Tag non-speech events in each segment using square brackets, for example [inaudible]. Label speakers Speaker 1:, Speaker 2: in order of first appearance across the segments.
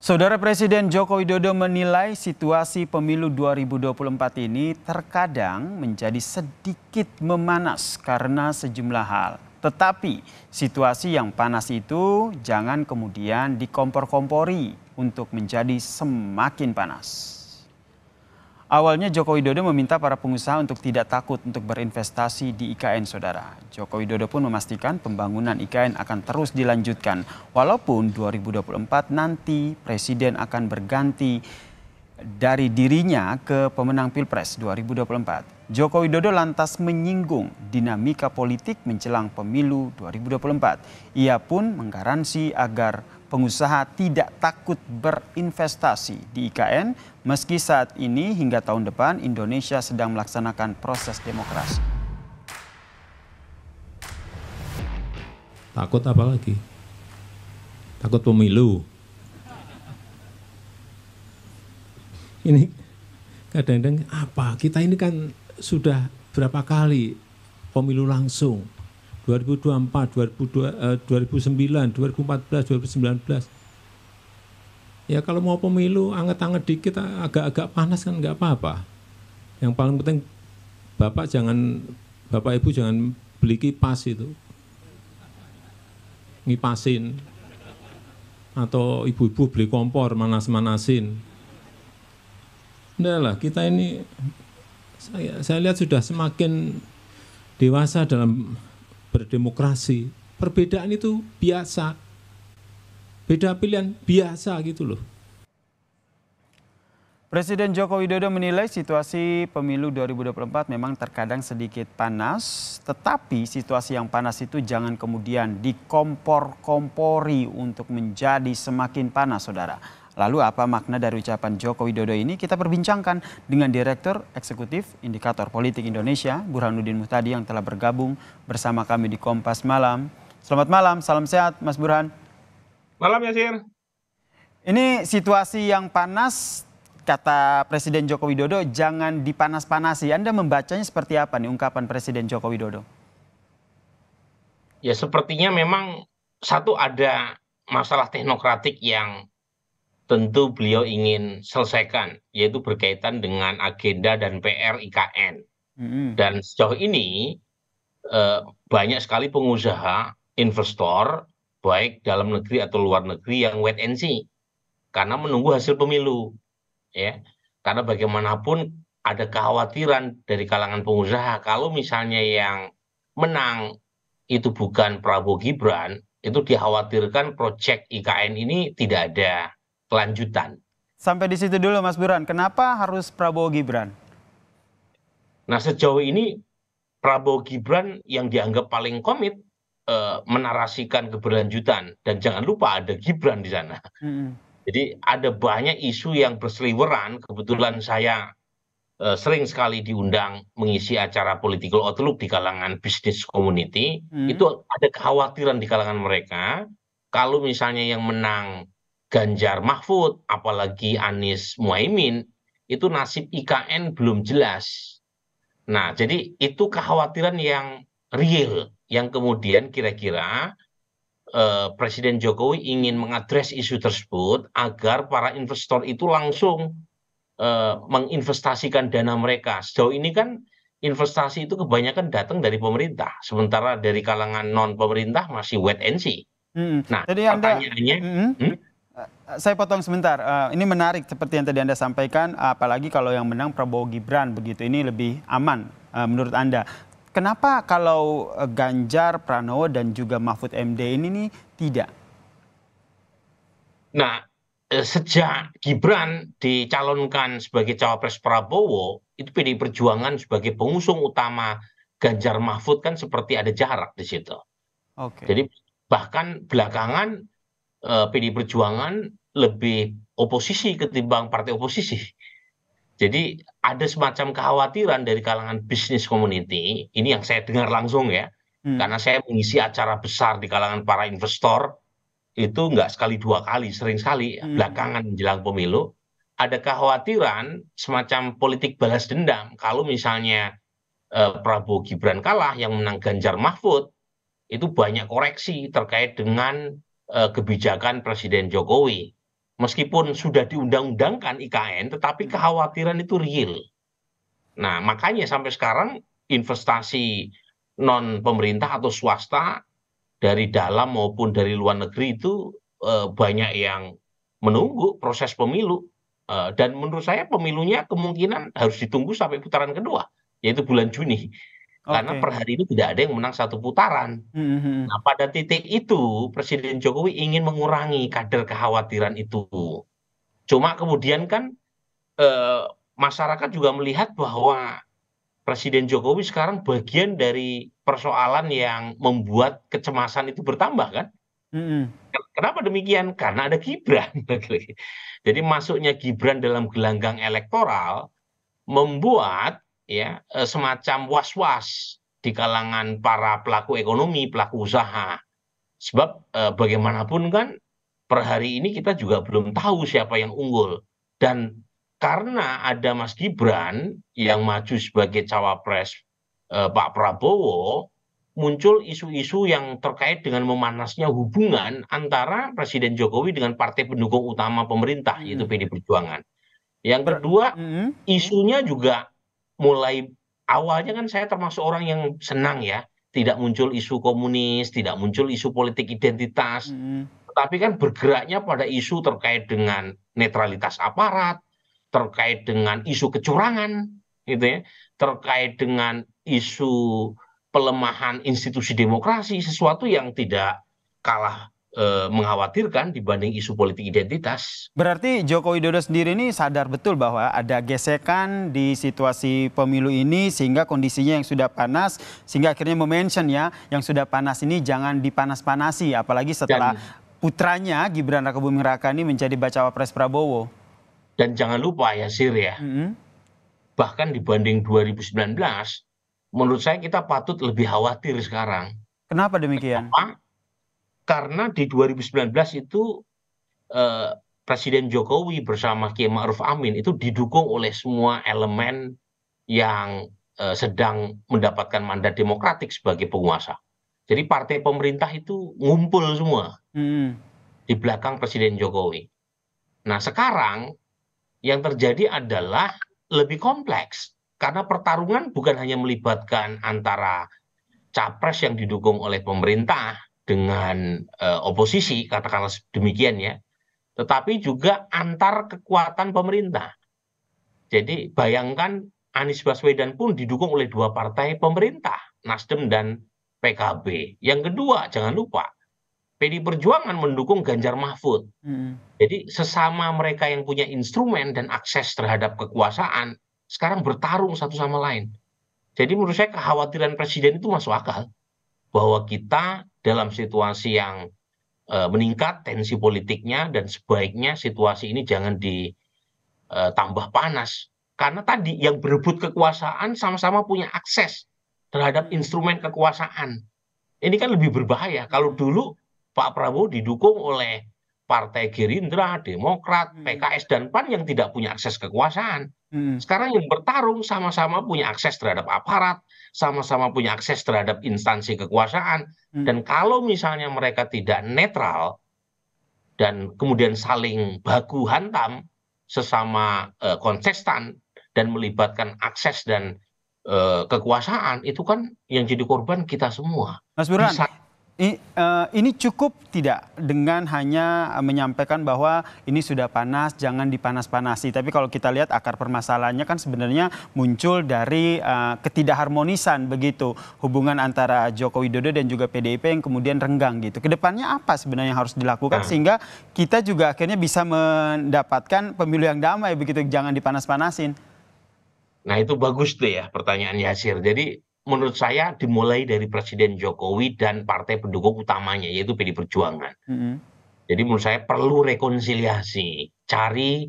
Speaker 1: Saudara Presiden Joko Widodo menilai situasi pemilu 2024 ini terkadang menjadi sedikit memanas karena sejumlah hal. Tetapi situasi yang panas itu jangan kemudian dikompor-kompori untuk menjadi semakin panas. Awalnya Joko Widodo meminta para pengusaha untuk tidak takut untuk berinvestasi di IKN, saudara. Joko Widodo pun memastikan pembangunan IKN akan terus dilanjutkan, walaupun 2024 nanti presiden akan berganti dari dirinya ke pemenang Pilpres 2024. Joko Widodo lantas menyinggung dinamika politik menjelang pemilu 2024. Ia pun menggaransi agar pengusaha tidak takut berinvestasi di IKN meski saat ini hingga tahun depan Indonesia sedang melaksanakan proses demokrasi.
Speaker 2: Takut apa lagi? Takut pemilu. Ini kadang-kadang apa? Kita ini kan sudah berapa kali pemilu langsung 2024, 2009, 2014, 2019. Ya kalau mau pemilu anget-anget dikit agak-agak panas kan nggak apa-apa. Yang paling penting Bapak jangan Bapak Ibu jangan beli kipas itu. Ngipasin. Atau ibu-ibu beli kompor manas-manasin. Enggak lah, kita ini saya, saya lihat sudah semakin dewasa dalam berdemokrasi.
Speaker 1: Perbedaan itu biasa. Beda pilihan biasa gitu loh. Presiden Joko Widodo menilai situasi pemilu 2024 memang terkadang sedikit panas, tetapi situasi yang panas itu jangan kemudian dikompor-kompori untuk menjadi semakin panas, saudara. Lalu apa makna dari ucapan Joko Widodo ini? Kita perbincangkan dengan Direktur Eksekutif Indikator Politik Indonesia, Burhanuddin Muhtadi yang telah bergabung bersama kami di Kompas Malam. Selamat malam, salam sehat Mas Burhan. Malam Yasir. Ini situasi yang panas, kata Presiden Joko Widodo, jangan dipanas-panasi. Anda membacanya seperti apa nih ungkapan Presiden Joko Widodo?
Speaker 2: Ya sepertinya memang satu ada masalah teknokratik yang tentu beliau ingin selesaikan yaitu berkaitan dengan agenda dan PR IKN. Mm. Mm-hmm. Dan sejauh ini eh, banyak sekali pengusaha, investor baik dalam negeri atau luar negeri yang wait and see karena menunggu hasil pemilu. Ya. Karena bagaimanapun ada kekhawatiran dari kalangan pengusaha kalau misalnya yang menang itu bukan Prabowo Gibran, itu dikhawatirkan proyek IKN ini tidak ada
Speaker 1: kelanjutan. Sampai di situ dulu Mas Buran, kenapa harus Prabowo Gibran? Nah sejauh ini
Speaker 2: Prabowo Gibran
Speaker 1: yang dianggap paling komit
Speaker 2: e, menarasikan keberlanjutan dan jangan lupa ada Gibran di sana. Hmm. Jadi ada banyak isu yang berseliweran. Kebetulan saya e, sering sekali diundang mengisi acara political outlook di kalangan bisnis community. Hmm. Itu ada kekhawatiran di kalangan mereka kalau misalnya yang menang ganjar mahfud apalagi anies muhaimin itu nasib ikn belum jelas nah jadi itu kekhawatiran yang real yang kemudian kira-kira eh, Presiden Jokowi ingin mengadres isu tersebut agar para investor itu langsung eh, menginvestasikan dana mereka. Sejauh ini kan investasi itu kebanyakan datang dari pemerintah, sementara dari kalangan non pemerintah masih wait and see. Hmm. Nah, Jadi pertanyaannya, anda, hmm, hmm?
Speaker 1: saya potong sebentar. Uh, ini menarik seperti yang tadi Anda sampaikan, apalagi kalau yang menang Prabowo Gibran begitu. Ini lebih aman uh, menurut Anda. Kenapa kalau eh, Ganjar, Pranowo dan juga Mahfud MD ini nih tidak?
Speaker 2: Nah, sejak Gibran dicalonkan sebagai cawapres Prabowo, itu PDI Perjuangan sebagai pengusung utama Ganjar Mahfud kan seperti ada jarak di situ. Okay. Jadi bahkan belakangan PD Perjuangan lebih oposisi ketimbang partai oposisi. Jadi ada semacam kekhawatiran dari kalangan bisnis community, ini yang saya dengar langsung ya, hmm. karena saya mengisi acara besar di kalangan para investor, itu nggak sekali dua kali, sering sekali, hmm. belakangan menjelang pemilu, ada kekhawatiran semacam politik balas dendam, kalau misalnya eh, Prabowo Gibran kalah, yang menang Ganjar Mahfud, itu banyak koreksi terkait dengan eh, kebijakan Presiden Jokowi meskipun sudah diundang-undangkan IKN tetapi hmm. kekhawatiran itu real. Nah, makanya sampai sekarang investasi non pemerintah atau swasta dari dalam maupun dari luar negeri itu e, banyak yang menunggu proses pemilu e, dan menurut saya pemilunya kemungkinan harus ditunggu sampai putaran kedua yaitu bulan Juni karena okay. per hari ini tidak ada yang menang satu putaran. Mm-hmm. Nah, pada titik itu Presiden Jokowi ingin mengurangi kader kekhawatiran itu. Cuma kemudian kan eh, masyarakat juga melihat bahwa Presiden Jokowi sekarang bagian dari persoalan yang membuat kecemasan itu bertambah kan? Mm-hmm. Kenapa demikian? Karena ada Gibran. [laughs] Jadi masuknya Gibran dalam gelanggang elektoral membuat ya eh, semacam was-was di kalangan para pelaku ekonomi, pelaku usaha. Sebab eh, bagaimanapun kan per hari ini kita juga belum tahu siapa yang unggul. Dan karena ada Mas Gibran yang maju sebagai cawapres eh, Pak Prabowo, muncul isu-isu yang terkait dengan memanasnya hubungan antara Presiden Jokowi dengan partai pendukung utama pemerintah hmm. yaitu PD Perjuangan. Yang kedua, hmm. isunya juga mulai awalnya kan saya termasuk orang yang senang ya tidak muncul isu komunis tidak muncul isu politik identitas hmm. tapi kan bergeraknya pada isu terkait dengan netralitas aparat terkait dengan isu kecurangan gitu ya terkait dengan isu pelemahan institusi demokrasi sesuatu yang tidak kalah Eh, mengkhawatirkan dibanding isu politik identitas.
Speaker 1: Berarti Joko Widodo sendiri ini sadar betul bahwa ada gesekan di situasi pemilu ini sehingga kondisinya yang sudah panas sehingga akhirnya memention ya yang sudah panas ini jangan dipanas-panasi apalagi setelah dan, putranya Gibran Rakabuming Raka ini menjadi bacawa pres Prabowo.
Speaker 2: Dan jangan lupa ya Sir ya. Mm -hmm. Bahkan dibanding 2019 menurut saya kita patut lebih khawatir sekarang. Kenapa demikian? Kenapa? karena di 2019 itu eh, Presiden Jokowi bersama Kiai Ma'ruf Amin itu didukung oleh semua elemen yang eh, sedang mendapatkan mandat demokratik sebagai penguasa. Jadi partai pemerintah itu ngumpul semua hmm. di belakang Presiden Jokowi. Nah sekarang yang terjadi adalah lebih kompleks karena pertarungan bukan hanya melibatkan antara capres yang didukung oleh pemerintah dengan eh, oposisi katakanlah demikian ya tetapi juga antar kekuatan pemerintah jadi bayangkan Anies Baswedan pun didukung oleh dua partai pemerintah Nasdem dan PKB yang kedua jangan lupa PD Perjuangan mendukung Ganjar Mahfud hmm. jadi sesama mereka yang punya instrumen dan akses terhadap kekuasaan sekarang bertarung satu sama lain jadi menurut saya kekhawatiran presiden itu masuk akal bahwa kita dalam situasi yang eh, meningkat tensi politiknya dan sebaiknya situasi ini jangan ditambah eh, panas karena tadi yang berebut kekuasaan sama-sama punya akses terhadap instrumen kekuasaan ini kan lebih berbahaya kalau dulu Pak Prabowo didukung oleh Partai Gerindra, Demokrat, hmm. PKS, dan PAN yang tidak punya akses kekuasaan. Hmm. Sekarang yang bertarung sama-sama punya akses terhadap aparat, sama-sama punya akses terhadap instansi kekuasaan, hmm. dan kalau misalnya mereka tidak netral dan kemudian saling baku hantam sesama uh, kontestan dan melibatkan akses dan uh, kekuasaan, itu kan yang jadi korban kita semua. Mas Burhan, Bisa
Speaker 1: Eh, ini cukup tidak dengan hanya eh, menyampaikan bahwa ini sudah panas, jangan dipanas-panasi. Tapi kalau kita lihat akar permasalahannya kan sebenarnya muncul dari uh, ketidakharmonisan begitu hubungan antara Joko Widodo dan juga PDIP yang kemudian renggang gitu. Kedepannya apa sebenarnya yang harus dilakukan hmm. sehingga kita juga akhirnya bisa mendapatkan pemilu yang damai begitu, jangan dipanas-panasin.
Speaker 2: Nah itu bagus tuh ya pertanyaan Yasir. Jadi menurut saya dimulai dari Presiden Jokowi dan partai pendukung utamanya yaitu PD Perjuangan. Mm-hmm. Jadi menurut saya perlu rekonsiliasi, cari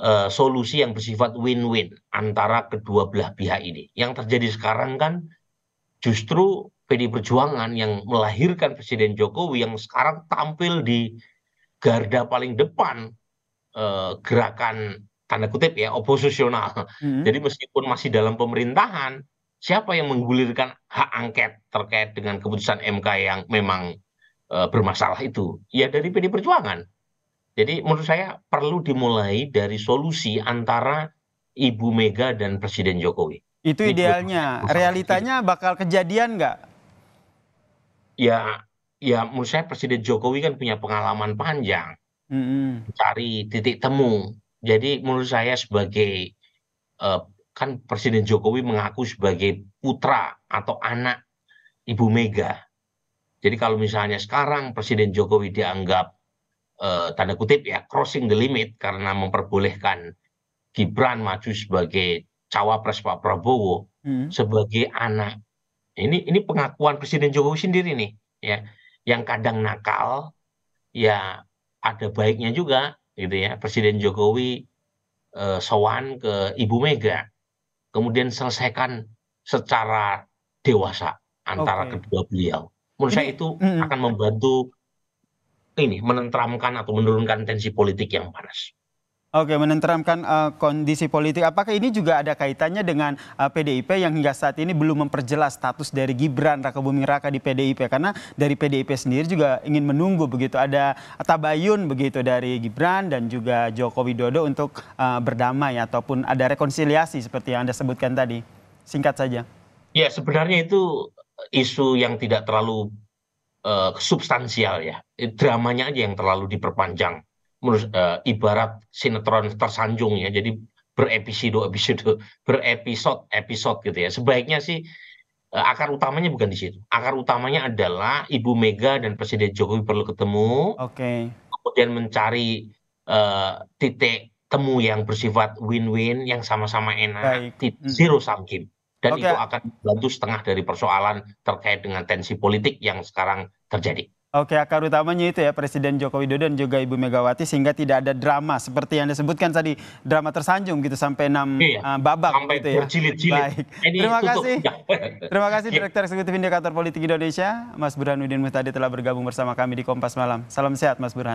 Speaker 2: uh, solusi yang bersifat win-win antara kedua belah pihak ini. Yang terjadi sekarang kan justru PD Perjuangan yang melahirkan Presiden Jokowi yang sekarang tampil di garda paling depan uh, gerakan tanda kutip ya oposisional. Mm-hmm. Jadi meskipun masih dalam pemerintahan siapa yang menggulirkan hak angket terkait dengan keputusan mk yang memang e, bermasalah itu ya dari pd perjuangan jadi menurut saya perlu dimulai dari solusi antara ibu mega dan presiden jokowi
Speaker 1: itu idealnya realitanya bakal kejadian nggak
Speaker 2: ya ya menurut saya Presiden Jokowi kan punya pengalaman panjang
Speaker 1: mm-hmm.
Speaker 2: cari titik temu. Jadi menurut saya sebagai uh, kan Presiden Jokowi mengaku sebagai putra atau anak Ibu Mega. Jadi kalau misalnya sekarang Presiden Jokowi dianggap eh, tanda kutip ya crossing the limit karena memperbolehkan Gibran maju sebagai cawapres Pak Prabowo hmm. sebagai anak. Ini ini pengakuan Presiden Jokowi sendiri nih ya yang kadang nakal ya ada baiknya juga gitu ya Presiden Jokowi eh, sowan ke Ibu Mega kemudian selesaikan secara dewasa antara okay. kedua beliau. Menurut saya itu mm. akan membantu ini menentramkan atau menurunkan tensi politik yang panas.
Speaker 1: Oke, menenteramkan uh, kondisi politik. Apakah ini juga ada kaitannya dengan uh, eh, PDIP yang hingga saat ini belum memperjelas status dari Gibran Raka Buming Raka di PDIP? Karena dari PDIP sendiri juga ingin menunggu begitu ada tabayun begitu dari Gibran dan juga Joko Widodo untuk uh, berdamai ataupun ada rekonsiliasi seperti yang Anda sebutkan tadi. Singkat saja.
Speaker 2: Ya, sebenarnya itu isu yang tidak terlalu uh, substansial ya. Dramanya aja yang terlalu diperpanjang menurut eh, ibarat sinetron tersanjung ya jadi berepisode episode berepisode episode gitu ya sebaiknya sih eh, akar utamanya bukan di situ akar utamanya adalah ibu mega dan presiden jokowi perlu ketemu oke okay. kemudian mencari e, titik temu yang bersifat win-win yang sama-sama enak Baik. Mm. zero sum game dan okay. itu akan membantu setengah dari persoalan terkait dengan tensi politik yang sekarang terjadi
Speaker 1: Oke, akar utamanya itu ya Presiden Joko Widodo dan juga Ibu Megawati sehingga tidak ada drama seperti yang disebutkan tadi drama tersanjung gitu sampai enam iya, uh, babak sampai gitu ya. cilit Baik. Ini terima tutup. kasih. Ya. [laughs] terima kasih iya. Direktur Eksekutif Indikator Politik Indonesia, Mas Burhanuddin Mustadi telah bergabung bersama kami di Kompas Malam. Salam sehat Mas Burhan.